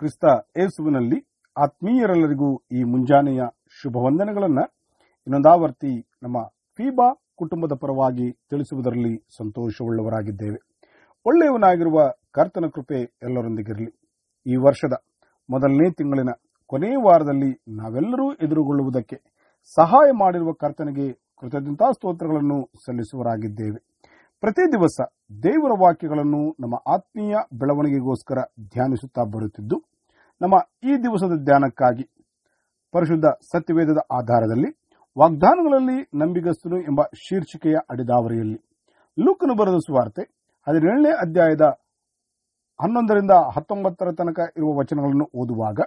ಕ್ರಿಸ್ತ ಏಸುವಿನಲ್ಲಿ ಆತ್ಮೀಯರೆಲ್ಲರಿಗೂ ಈ ಮುಂಜಾನೆಯ ಶುಭವಂದನೆಗಳನ್ನು ಇನ್ನೊಂದಾವರ್ತಿ ನಮ್ಮ ಫೀಬಾ ಕುಟುಂಬದ ಪರವಾಗಿ ತಿಳಿಸುವುದರಲ್ಲಿ ಸಂತೋಷವುಳ್ಳವರಾಗಿದ್ದೇವೆ ಒಳ್ಳೆಯವನಾಗಿರುವ ಕರ್ತನ ಕೃಪೆ ಎಲ್ಲರೊಂದಿಗಿರಲಿ ಈ ವರ್ಷದ ಮೊದಲನೇ ತಿಂಗಳಿನ ಕೊನೆಯ ವಾರದಲ್ಲಿ ನಾವೆಲ್ಲರೂ ಎದುರುಗೊಳ್ಳುವುದಕ್ಕೆ ಸಹಾಯ ಮಾಡಿರುವ ಕರ್ತನಿಗೆ ಕೃತಜ್ಞತಾ ಸ್ತೋತ್ರಗಳನ್ನು ಸಲ್ಲಿಸುವರಾಗಿದ್ದೇವೆ ಪ್ರತಿ ದಿವಸ ದೇವರ ವಾಕ್ಯಗಳನ್ನು ನಮ್ಮ ಆತ್ಮೀಯ ಬೆಳವಣಿಗೆಗೋಸ್ಕರ ಧ್ಯಾನಿಸುತ್ತಾ ಬರುತ್ತಿದ್ದು ನಮ್ಮ ಈ ದಿವಸದ ಧ್ಯಾನಕ್ಕಾಗಿ ಪರಿಶುದ್ಧ ಸತ್ಯವೇದದ ಆಧಾರದಲ್ಲಿ ವಾಗ್ದಾನಗಳಲ್ಲಿ ನಂಬಿಗಸ್ತನು ಎಂಬ ಶೀರ್ಷಿಕೆಯ ಅಡಿದಾವರಿಯಲ್ಲಿ ಲೂಕನು ಬರೆದ ಸುವಾರ್ತೆ ಹದಿನೇಳನೇ ಅಧ್ಯಾಯದ ಹನ್ನೊಂದರಿಂದ ಹತ್ತೊಂಬತ್ತರ ತನಕ ಇರುವ ವಚನಗಳನ್ನು ಓದುವಾಗ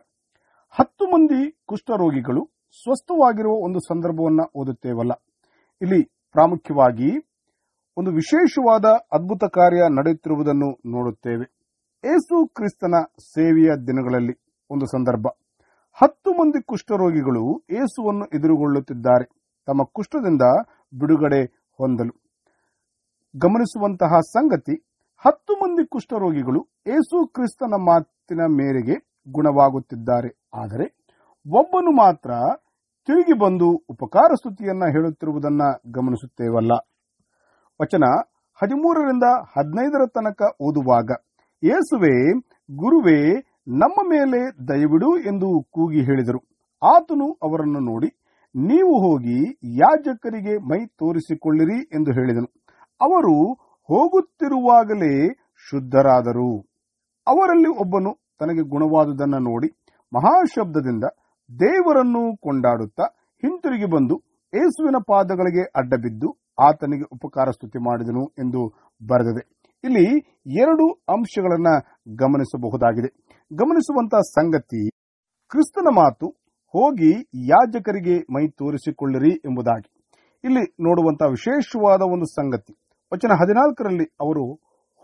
ಹತ್ತು ಮಂದಿ ಕುಷ್ಠರೋಗಿಗಳು ಸ್ವಸ್ಥವಾಗಿರುವ ಒಂದು ಸಂದರ್ಭವನ್ನು ಓದುತ್ತೇವಲ್ಲ ಇಲ್ಲಿ ಪ್ರಾಮುಖ್ಯವಾಗಿ ಒಂದು ವಿಶೇಷವಾದ ಅದ್ಭುತ ಕಾರ್ಯ ನಡೆಯುತ್ತಿರುವುದನ್ನು ನೋಡುತ್ತೇವೆ ಏಸು ಕ್ರಿಸ್ತನ ಸೇವೆಯ ದಿನಗಳಲ್ಲಿ ಒಂದು ಸಂದರ್ಭ ಹತ್ತು ಮಂದಿ ಕುಷ್ಠರೋಗಿಗಳು ಏಸುವನ್ನು ಎದುರುಗೊಳ್ಳುತ್ತಿದ್ದಾರೆ ತಮ್ಮ ಕುಷ್ಠದಿಂದ ಬಿಡುಗಡೆ ಹೊಂದಲು ಗಮನಿಸುವಂತಹ ಸಂಗತಿ ಹತ್ತು ಮಂದಿ ಕುಷ್ಠರೋಗಿಗಳು ಏಸು ಕ್ರಿಸ್ತನ ಮಾತಿನ ಮೇರೆಗೆ ಗುಣವಾಗುತ್ತಿದ್ದಾರೆ ಆದರೆ ಒಬ್ಬನು ಮಾತ್ರ ತಿರುಗಿ ಬಂದು ಉಪಕಾರ ಸ್ತುತಿಯನ್ನ ಹೇಳುತ್ತಿರುವುದನ್ನ ಗಮನಿಸುತ್ತೇವಲ್ಲ ವಚನ ಹದಿಮೂರರಿಂದ ಹದಿನೈದರ ತನಕ ಓದುವಾಗ ಏಸುವೆ ಗುರುವೇ ನಮ್ಮ ಮೇಲೆ ದಯವಿಡು ಎಂದು ಕೂಗಿ ಹೇಳಿದರು ಆತನು ಅವರನ್ನು ನೋಡಿ ನೀವು ಹೋಗಿ ಯಾಜಕರಿಗೆ ಮೈ ತೋರಿಸಿಕೊಳ್ಳಿರಿ ಎಂದು ಹೇಳಿದನು ಅವರು ಹೋಗುತ್ತಿರುವಾಗಲೇ ಶುದ್ಧರಾದರು ಅವರಲ್ಲಿ ಒಬ್ಬನು ತನಗೆ ಗುಣವಾದುದನ್ನು ನೋಡಿ ಮಹಾಶಬ್ದದಿಂದ ದೇವರನ್ನು ಕೊಂಡಾಡುತ್ತಾ ಹಿಂತಿರುಗಿ ಬಂದು ಏಸುವಿನ ಪಾದಗಳಿಗೆ ಅಡ್ಡಬಿದ್ದು ಆತನಿಗೆ ಉಪಕಾರ ಸ್ತುತಿ ಮಾಡಿದನು ಎಂದು ಬರೆದಿದೆ ಇಲ್ಲಿ ಎರಡು ಅಂಶಗಳನ್ನು ಗಮನಿಸಬಹುದಾಗಿದೆ ಗಮನಿಸುವಂತಹ ಸಂಗತಿ ಕ್ರಿಸ್ತನ ಮಾತು ಹೋಗಿ ಯಾಜಕರಿಗೆ ಮೈ ತೋರಿಸಿಕೊಳ್ಳಿರಿ ಎಂಬುದಾಗಿ ಇಲ್ಲಿ ನೋಡುವಂತಹ ವಿಶೇಷವಾದ ಒಂದು ಸಂಗತಿ ವಚನ ಹದಿನಾಲ್ಕರಲ್ಲಿ ಅವರು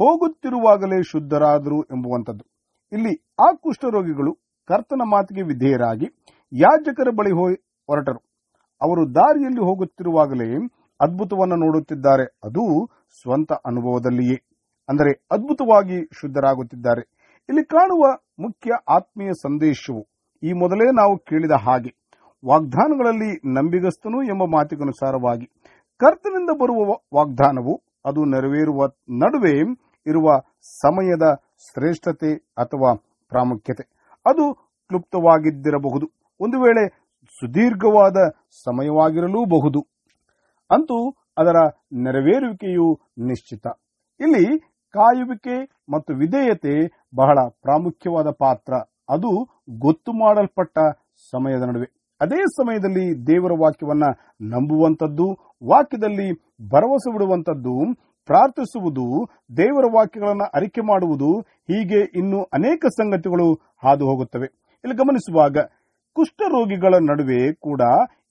ಹೋಗುತ್ತಿರುವಾಗಲೇ ಶುದ್ಧರಾದರು ಎಂಬುವಂಥದ್ದು ಇಲ್ಲಿ ಆ ಕುಷ್ಠರೋಗಿಗಳು ಕರ್ತನ ಮಾತಿಗೆ ವಿಧೇಯರಾಗಿ ಯಾಜಕರ ಬಳಿ ಹೊರಟರು ಅವರು ದಾರಿಯಲ್ಲಿ ಹೋಗುತ್ತಿರುವಾಗಲೇ ಅದ್ಭುತವನ್ನು ನೋಡುತ್ತಿದ್ದಾರೆ ಅದು ಸ್ವಂತ ಅನುಭವದಲ್ಲಿಯೇ ಅಂದರೆ ಅದ್ಭುತವಾಗಿ ಶುದ್ಧರಾಗುತ್ತಿದ್ದಾರೆ ಇಲ್ಲಿ ಕಾಣುವ ಮುಖ್ಯ ಆತ್ಮೀಯ ಸಂದೇಶವು ಈ ಮೊದಲೇ ನಾವು ಕೇಳಿದ ಹಾಗೆ ವಾಗ್ದಾನಗಳಲ್ಲಿ ನಂಬಿಗಸ್ತನು ಎಂಬ ಮಾತಿಗನುಸಾರವಾಗಿ ಕರ್ತನಿಂದ ಬರುವ ವಾಗ್ದಾನವು ಅದು ನೆರವೇರುವ ನಡುವೆ ಇರುವ ಸಮಯದ ಶ್ರೇಷ್ಠತೆ ಅಥವಾ ಪ್ರಾಮುಖ್ಯತೆ ಅದು ಕ್ಲುಪ್ತವಾಗಿದ್ದಿರಬಹುದು ಒಂದು ವೇಳೆ ಸುದೀರ್ಘವಾದ ಸಮಯವಾಗಿರಲೂಬಹುದು ಅಂತೂ ಅದರ ನೆರವೇರುವಿಕೆಯು ನಿಶ್ಚಿತ ಇಲ್ಲಿ ಕಾಯುವಿಕೆ ಮತ್ತು ವಿಧೇಯತೆ ಬಹಳ ಪ್ರಾಮುಖ್ಯವಾದ ಪಾತ್ರ ಅದು ಗೊತ್ತು ಮಾಡಲ್ಪಟ್ಟ ಸಮಯದ ನಡುವೆ ಅದೇ ಸಮಯದಲ್ಲಿ ದೇವರ ವಾಕ್ಯವನ್ನ ನಂಬುವಂಥದ್ದು ವಾಕ್ಯದಲ್ಲಿ ಭರವಸೆ ಬಿಡುವಂಥದ್ದು ಪ್ರಾರ್ಥಿಸುವುದು ದೇವರ ವಾಕ್ಯಗಳನ್ನು ಅರಿಕೆ ಮಾಡುವುದು ಹೀಗೆ ಇನ್ನೂ ಅನೇಕ ಸಂಗತಿಗಳು ಹಾದು ಹೋಗುತ್ತವೆ ಇಲ್ಲಿ ಗಮನಿಸುವಾಗ ಕುಷ್ಠರೋಗಿಗಳ ನಡುವೆ ಕೂಡ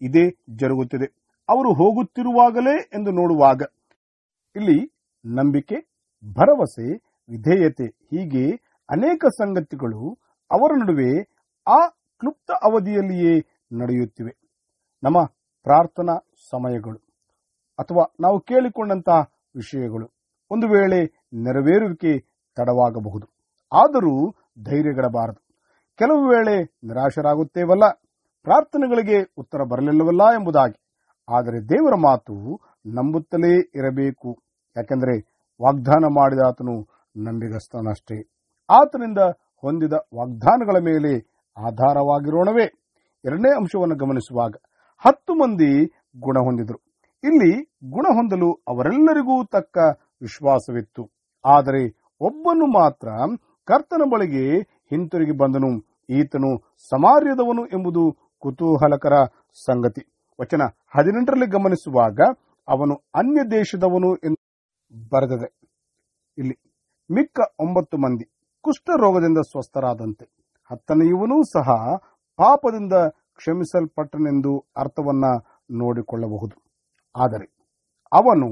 ಇದೇ ಜರುಗುತ್ತಿದೆ ಅವರು ಹೋಗುತ್ತಿರುವಾಗಲೇ ಎಂದು ನೋಡುವಾಗ ಇಲ್ಲಿ ನಂಬಿಕೆ ಭರವಸೆ ವಿಧೇಯತೆ ಹೀಗೆ ಅನೇಕ ಸಂಗತಿಗಳು ಅವರ ನಡುವೆ ಆ ಕ್ಲುಪ್ತ ಅವಧಿಯಲ್ಲಿಯೇ ನಡೆಯುತ್ತಿವೆ ನಮ್ಮ ಪ್ರಾರ್ಥನಾ ಸಮಯಗಳು ಅಥವಾ ನಾವು ಕೇಳಿಕೊಂಡಂತಹ ವಿಷಯಗಳು ಒಂದು ವೇಳೆ ನೆರವೇರುವಿಕೆ ತಡವಾಗಬಹುದು ಆದರೂ ಧೈರ್ಯಗಡಬಾರದು ಕೆಲವು ವೇಳೆ ನಿರಾಶರಾಗುತ್ತೇವಲ್ಲ ಪ್ರಾರ್ಥನೆಗಳಿಗೆ ಉತ್ತರ ಬರಲಿಲ್ಲವಲ್ಲ ಎಂಬುದಾಗಿ ಆದರೆ ದೇವರ ಮಾತು ನಂಬುತ್ತಲೇ ಇರಬೇಕು ಯಾಕೆಂದರೆ ವಾಗ್ದಾನ ಮಾಡಿದ ಆತನು ನಂಬಿಗಸ್ತನಷ್ಟೇ ಆತನಿಂದ ಹೊಂದಿದ ವಾಗ್ದಾನಗಳ ಮೇಲೆ ಆಧಾರವಾಗಿರೋಣವೇ ಎರಡನೇ ಅಂಶವನ್ನು ಗಮನಿಸುವಾಗ ಹತ್ತು ಮಂದಿ ಗುಣ ಹೊಂದಿದರು ಇಲ್ಲಿ ಗುಣ ಹೊಂದಲು ಅವರೆಲ್ಲರಿಗೂ ತಕ್ಕ ವಿಶ್ವಾಸವಿತ್ತು ಆದರೆ ಒಬ್ಬನು ಮಾತ್ರ ಕರ್ತನ ಬಳಿಗೆ ಹಿಂತಿರುಗಿ ಬಂದನು ಈತನು ಸಮಾರ್ಯದವನು ಎಂಬುದು ಕುತೂಹಲಕರ ಸಂಗತಿ ವಚನ ಹದಿನೆಂಟರಲ್ಲಿ ಗಮನಿಸುವಾಗ ಅವನು ಅನ್ಯ ದೇಶದವನು ಎಂದು ಬರೆದಿದೆ ಇಲ್ಲಿ ಮಿಕ್ಕ ಒಂಬತ್ತು ಮಂದಿ ಕುಷ್ಠರೋಗದಿಂದ ಸ್ವಸ್ಥರಾದಂತೆ ಹತ್ತನೆಯವನೂ ಸಹ ಪಾಪದಿಂದ ಕ್ಷಮಿಸಲ್ಪಟ್ಟನೆಂದು ಅರ್ಥವನ್ನ ನೋಡಿಕೊಳ್ಳಬಹುದು ಆದರೆ ಅವನು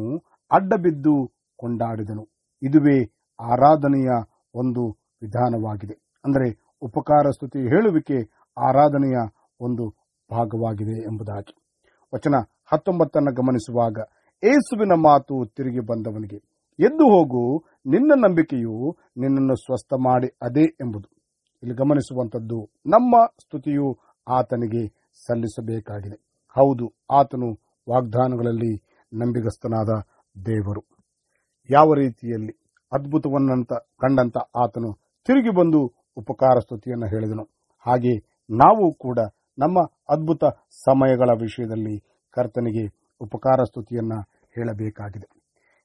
ಅಡ್ಡಬಿದ್ದು ಕೊಂಡಾಡಿದನು ಇದುವೇ ಆರಾಧನೆಯ ಒಂದು ವಿಧಾನವಾಗಿದೆ ಅಂದರೆ ಉಪಕಾರ ಸ್ತುತಿ ಹೇಳುವಿಕೆ ಆರಾಧನೆಯ ಒಂದು ಭಾಗವಾಗಿದೆ ಎಂಬುದಾಗಿ ವಚನ ಹತ್ತೊಂಬತ್ತನ್ನು ಗಮನಿಸುವಾಗ ಏಸುವಿನ ಮಾತು ತಿರುಗಿ ಬಂದವನಿಗೆ ಎದ್ದು ಹೋಗು ನಿನ್ನ ನಂಬಿಕೆಯು ನಿನ್ನನ್ನು ಸ್ವಸ್ಥ ಮಾಡಿ ಅದೇ ಎಂಬುದು ಇಲ್ಲಿ ಗಮನಿಸುವಂತದ್ದು ನಮ್ಮ ಸ್ತುತಿಯು ಆತನಿಗೆ ಸಲ್ಲಿಸಬೇಕಾಗಿದೆ ಹೌದು ಆತನು ವಾಗ್ದಾನಗಳಲ್ಲಿ ನಂಬಿಗಸ್ತನಾದ ದೇವರು ಯಾವ ರೀತಿಯಲ್ಲಿ ಅದ್ಭುತವನ್ನಂತ ಕಂಡಂತ ಆತನು ತಿರುಗಿ ಬಂದು ಉಪಕಾರ ಸ್ತುತಿಯನ್ನು ಹೇಳಿದನು ಹಾಗೆ ನಾವು ಕೂಡ ನಮ್ಮ ಅದ್ಭುತ ಸಮಯಗಳ ವಿಷಯದಲ್ಲಿ ಕರ್ತನಿಗೆ ಉಪಕಾರ ಸ್ತುತಿಯನ್ನು ಹೇಳಬೇಕಾಗಿದೆ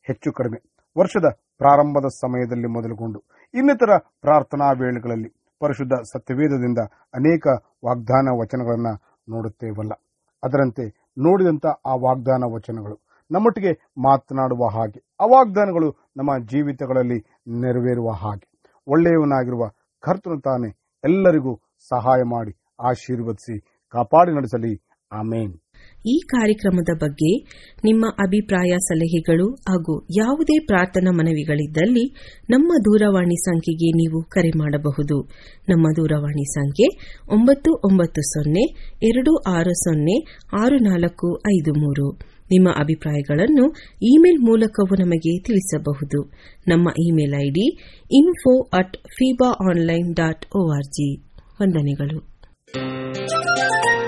ಹೆಚ್ಚು ಕಡಿಮೆ ವರ್ಷದ ಪ್ರಾರಂಭದ ಸಮಯದಲ್ಲಿ ಮೊದಲುಗೊಂಡು ಇನ್ನಿತರ ಪ್ರಾರ್ಥನಾ ವೇಳೆಗಳಲ್ಲಿ ಪರಿಶುದ್ಧ ಸತ್ಯವೇದದಿಂದ ಅನೇಕ ವಾಗ್ದಾನ ವಚನಗಳನ್ನು ನೋಡುತ್ತೇವಲ್ಲ ಅದರಂತೆ ನೋಡಿದಂಥ ಆ ವಾಗ್ದಾನ ವಚನಗಳು ನಮ್ಮೊಟ್ಟಿಗೆ ಮಾತನಾಡುವ ಹಾಗೆ ಆ ವಾಗ್ದಾನಗಳು ನಮ್ಮ ಜೀವಿತಗಳಲ್ಲಿ ನೆರವೇರುವ ಹಾಗೆ ಒಳ್ಳೆಯವನಾಗಿರುವ ಕರ್ತನು ತಾನೇ ಎಲ್ಲರಿಗೂ ಸಹಾಯ ಮಾಡಿ ಆಶೀರ್ವದಿಸಿ ಕಾಪಾಡಿ ನಡೆಸಲಿ ಆಮೇನ್ ಈ ಕಾರ್ಯಕ್ರಮದ ಬಗ್ಗೆ ನಿಮ್ಮ ಅಭಿಪ್ರಾಯ ಸಲಹೆಗಳು ಹಾಗೂ ಯಾವುದೇ ಪ್ರಾರ್ಥನಾ ಮನವಿಗಳಿದ್ದಲ್ಲಿ ನಮ್ಮ ದೂರವಾಣಿ ಸಂಖ್ಯೆಗೆ ನೀವು ಕರೆ ಮಾಡಬಹುದು ನಮ್ಮ ದೂರವಾಣಿ ಸಂಖ್ಯೆ ಒಂಬತ್ತು ಒಂಬತ್ತು ಸೊನ್ನೆ ಎರಡು ಆರು ಸೊನ್ನೆ ಆರು ನಾಲ್ಕು ಐದು ಮೂರು ನಿಮ್ಮ ಅಭಿಪ್ರಾಯಗಳನ್ನು ಇಮೇಲ್ ಮೂಲಕವೂ ನಮಗೆ ತಿಳಿಸಬಹುದು ನಮ್ಮ ಇಮೇಲ್ ಐಡಿ ಇನ್ಫೋ ಅಟ್ ಫೀಬಾ ಆನ್ಲೈನ್ ಡಾಟ್ ಒಆರ್ಜಿ ವಂದನೆಗಳು Thank you.